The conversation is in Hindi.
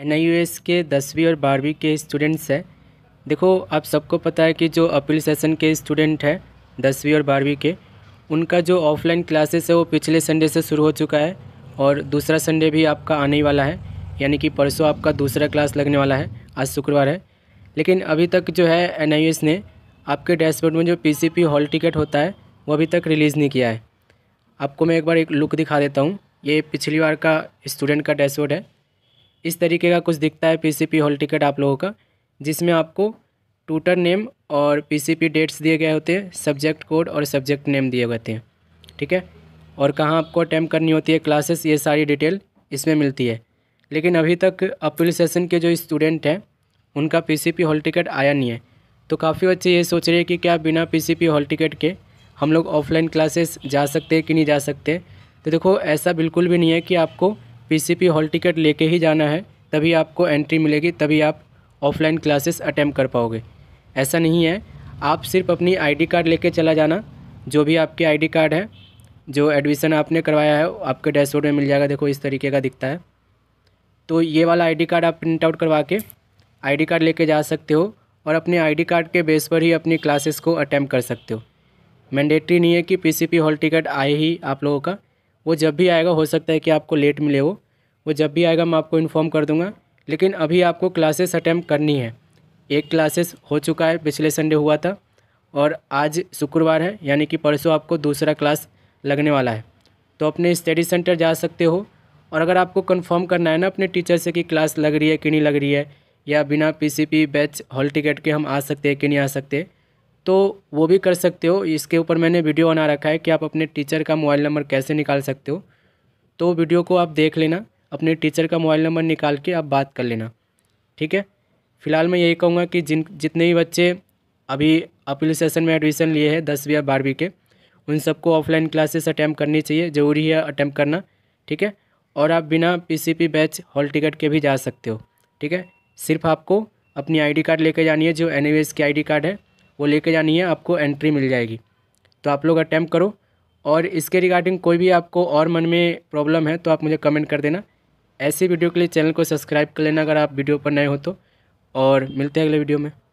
एन के दसवीं और बारहवीं के स्टूडेंट्स हैं देखो आप सबको पता है कि जो अपील सेशन के स्टूडेंट हैं दसवीं और बारहवीं के उनका जो ऑफलाइन क्लासेस है वो पिछले संडे से शुरू हो चुका है और दूसरा संडे भी आपका आने वाला है यानी कि परसों आपका दूसरा क्लास लगने वाला है आज शुक्रवार है लेकिन अभी तक जो है एन ने आपके डैशबोर्ड में जो पी हॉल टिकट होता है वो अभी तक रिलीज़ नहीं किया है आपको मैं एक बार एक लुक दिखा देता हूँ ये पिछली बार का स्टूडेंट का डैशबोर्ड है इस तरीके का कुछ दिखता है पीसीपी हॉल टिकट आप लोगों का जिसमें आपको टूटर नेम और पीसीपी डेट्स दिए गए होते हैं सब्जेक्ट कोड और सब्जेक्ट नेम दिए गए हैं ठीक है और कहाँ आपको अटैम्प करनी होती है क्लासेस ये सारी डिटेल इसमें मिलती है लेकिन अभी तक अपील सेशन के जो स्टूडेंट हैं उनका पी हॉल टिकट आया नहीं है तो काफ़ी बच्चे ये सोच रहे हैं कि क्या बिना पी हॉल टिकट के हम लोग ऑफलाइन क्लासेस जा सकते हैं कि नहीं जा सकते तो देखो ऐसा बिल्कुल भी नहीं है कि आपको पीसीपी हॉल टिकट लेके ही जाना है तभी आपको एंट्री मिलेगी तभी आप ऑफलाइन क्लासेस अटैम्प्ट कर पाओगे ऐसा नहीं है आप सिर्फ अपनी आईडी कार्ड लेके चला जाना जो भी आपके आईडी कार्ड है जो एडमिशन आपने करवाया है आपके डैशबोर्ड में मिल जाएगा देखो इस तरीके का दिखता है तो ये वाला आई कार्ड आप प्रिंट आउट करवा के आई कार्ड ले जा सकते हो और अपने आई कार्ड के बेस पर ही अपनी क्लासेस को अटैम्प्ट कर सकते हो मैंडेटरी नहीं है कि पीसीपी हॉल टिकट आए ही आप लोगों का वो जब भी आएगा हो सकता है कि आपको लेट मिले हो वो जब भी आएगा मैं आपको इन्फॉर्म कर दूँगा लेकिन अभी आपको क्लासेस अटैम्प्ट करनी है एक क्लासेस हो चुका है पिछले संडे हुआ था और आज शुक्रवार है यानी कि परसों आपको दूसरा क्लास लगने वाला है तो अपने स्टडी सेंटर जा सकते हो और अगर आपको कन्फर्म करना है ना अपने टीचर से कि क्लास लग रही है कि नहीं लग रही है या बिना पी बैच हॉल टिकट के हम आ सकते हैं कि नहीं आ सकते तो वो भी कर सकते हो इसके ऊपर मैंने वीडियो बना रखा है कि आप अपने टीचर का मोबाइल नंबर कैसे निकाल सकते हो तो वीडियो को आप देख लेना अपने टीचर का मोबाइल नंबर निकाल के आप बात कर लेना ठीक है फ़िलहाल मैं यही कहूँगा कि जिन जितने भी बच्चे अभी अपील सेशन में एडमिशन लिए हैं दसवीं या बारहवीं के उन सबको ऑफलाइन क्लासेस अटैम्प्ट करनी चाहिए ज़रूरी है अटैम्प्ट करना ठीक है और आप बिना पीसीपी बैच हॉल टिकट के भी जा सकते हो ठीक है सिर्फ आपको अपनी आईडी कार्ड लेकर जानी है जो एन की आईडी कार्ड है वो लेके जानी है आपको एंट्री मिल जाएगी तो आप लोग अटैम्प करो और इसके रिगार्डिंग कोई भी आपको और मन में प्रॉब्लम है तो आप मुझे कमेंट कर देना ऐसी वीडियो के लिए चैनल को सब्सक्राइब कर लेना अगर आप वीडियो पर नए हो तो और मिलते हैं अगले वीडियो में